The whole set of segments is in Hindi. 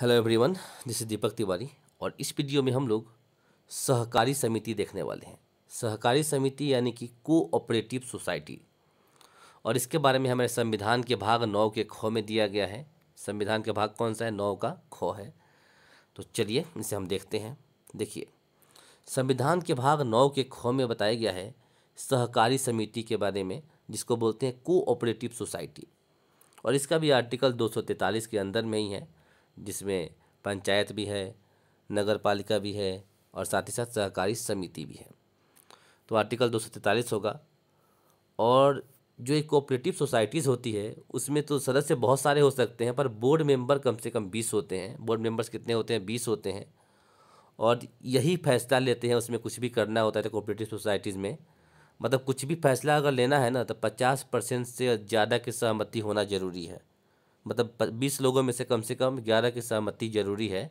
hello everyone this is Deepak Tiwari और इस वीडियो में हम लोग सहकारी समिति देखने वाले हैं सहकारी समिति यानी कि कोऑपरेटिव सोसाइटी और इसके बारे में हमारे संविधान के भाग नौ के खो में दिया गया है संविधान के भाग कौन सा है नौ का खो है तो चलिए इसे हम देखते हैं देखिए संविधान के भाग नौ के खो में बताया गया है सहकारी समिति के बारे में जिसको बोलते हैं कोऑपरेटिव सोसाइटी और इसका भी आर्टिकल 243 के अंदर में ही है जिसमें पंचायत भी है नगर पालिका भी है और साथ ही साथ सहकारी समिति भी है तो आर्टिकल दो सौ तैंतालीस होगा और जो एक कोऑपरेटिव सोसाइटीज़ होती है उसमें तो सदस्य बहुत सारे हो सकते हैं पर बोर्ड मेंबर कम से कम बीस होते हैं बोर्ड मेंबर्स कितने होते हैं बीस होते हैं और यही फैसला लेते हैं उसमें कुछ भी करना होता है तो कोऑपरेटिव सोसाइटीज़ में मतलब कुछ भी फैसला अगर लेना है ना तो पचास परसेंट से ज़्यादा की सहमति होना ज़रूरी है मतलब बीस लोगों में से कम से कम ग्यारह की सहमति जरूरी है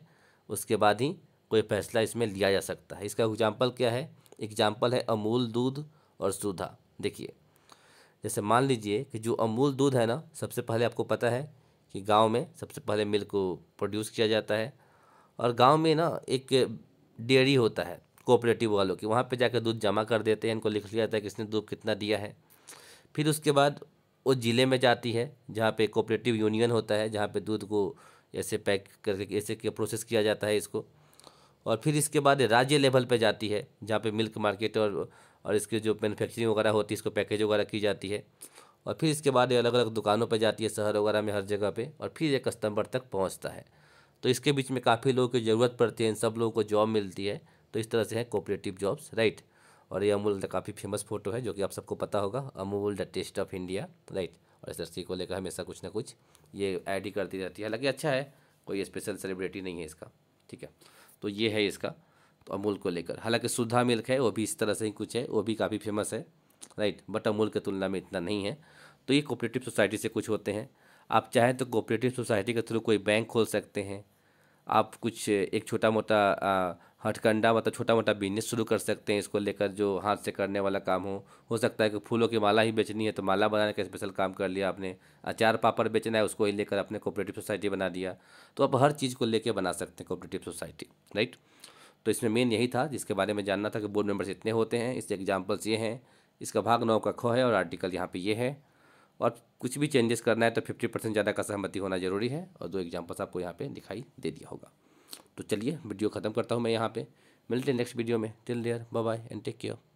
उसके बाद ही कोई फैसला इसमें लिया जा सकता है इसका एग्जाम्पल क्या है एग्जाम्पल है अमूल दूध और सुधा देखिए जैसे मान लीजिए कि जो अमूल दूध है ना सबसे पहले आपको पता है कि गांव में सबसे पहले मिल्क को प्रोड्यूस किया जाता है और गांव में ना एक डेयरी होता है कोऑपरेटिव वालों की वहाँ पे जाकर दूध जमा कर देते हैं इनको लिख लिया जाता है किसने दूध कितना दिया है फिर उसके बाद उस ज़िले में जाती है जहाँ पे कोऑपरेटिव यूनियन होता है जहाँ पे दूध को ऐसे पैक करके ऐसे के प्रोसेस किया जाता है इसको और फिर इसके बाद राज्य लेवल पे जाती है जहाँ पे मिल्क मार्केट और और इसके जो मैन्युफैक्चरिंग वगैरह होती है इसको पैकेज वगैरह की जाती है और फिर इसके बाद अलग अलग दुकानों पर जाती है शहर वगैरह में हर जगह पर और फिर ये कस्टमर तक पहुँचता है तो इसके बीच में काफ़ी लोगों की ज़रूरत पड़ती है इन सब लोगों को जॉब मिलती है तो इस तरह से है कोऑपरेटिव जॉब्स राइट और ये अमूल काफ़ी फेमस फोटो है जो कि आप सबको पता होगा Amul the taste of India right और इस लस्सी को लेकर हमेशा कुछ ना कुछ ये ऐड ही करती रहती है हालांकि अच्छा है कोई स्पेशल सेलिब्रिटी नहीं है इसका ठीक है तो ये है इसका तो अमूल को लेकर हालांकि सुधा मिल्क है वो भी इस तरह से ही कुछ है वो भी काफ़ी फेमस है राइट बट अमूल की तुलना में इतना नहीं है तो ये कोऑपरेटिव सोसाइटी से कुछ होते हैं आप चाहें तो कोऑपरेटिव सोसाइटी के थ्रू कोई बैंक खोल सकते हैं आप कुछ एक छोटा मोटा हटकंडा मतलब छोटा मोटा बिजनेस शुरू कर सकते हैं इसको लेकर जो हाथ से करने वाला काम हो हो सकता है कि फूलों की माला ही बेचनी है तो माला बनाने का स्पेशल काम कर लिया आपने अचार पापड़ बेचना है उसको ही लेकर अपने कोऑपरेटिव सोसाइटी बना दिया तो आप हर चीज़ को लेकर बना सकते हैं कोऑपरेटिव सोसाइटी राइट तो इसमें मेन यही था जिसके बारे में जानना था कि बोर्ड मेम्बर्स इतने होते हैं इससे एग्जाम्पल्स ये हैं इसका भाग नौ का खो है और आर्टिकल यहाँ पर ये है और कुछ भी चेंजेस करना है तो फिफ्टी परसेंट ज़्यादा का सहमति होना जरूरी है और दो एग्जाम्पल्स आपको यहाँ पर दिखाई दे दिया होगा तो चलिए वीडियो ख़त्म करता हूँ मैं यहाँ पे मिलते हैं नेक्स्ट वीडियो में till there bye and take care